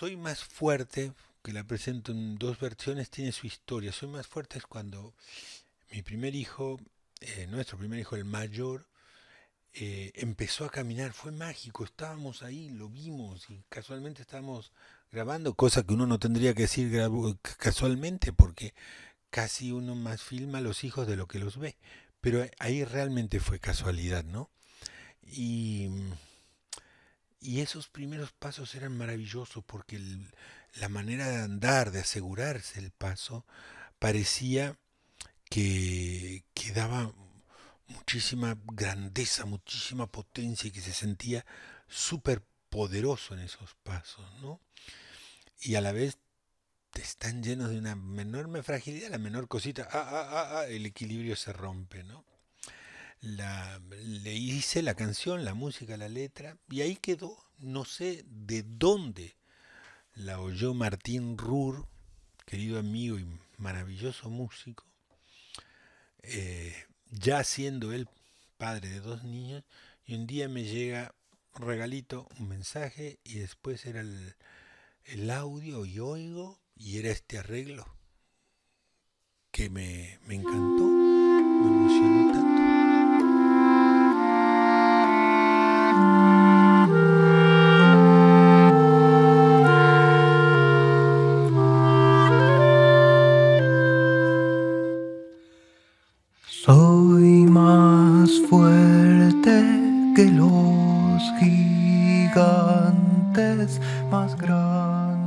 Soy más fuerte, que la presento en dos versiones, tiene su historia. Soy más fuerte es cuando mi primer hijo, eh, nuestro primer hijo, el mayor, eh, empezó a caminar. Fue mágico, estábamos ahí, lo vimos y casualmente estábamos grabando, cosa que uno no tendría que decir casualmente porque casi uno más filma a los hijos de lo que los ve. Pero ahí realmente fue casualidad, ¿no? Y y esos primeros pasos eran maravillosos porque la manera de andar, de asegurarse el paso, parecía que, que daba muchísima grandeza, muchísima potencia y que se sentía súper poderoso en esos pasos, ¿no? Y a la vez están llenos de una enorme fragilidad, la menor cosita, ah, ah, ah, ah el equilibrio se rompe, ¿no? la, le hice la canción, la música, la letra, y ahí quedó. No sé de dónde la oyó Martín Rur, querido amigo y maravilloso músico, eh, ya siendo él padre de dos niños, y un día me llega un regalito, un mensaje, y después era el, audio y oigo, y era este arreglo que me encantó. Soy más fuerte que los gigantes más grandes.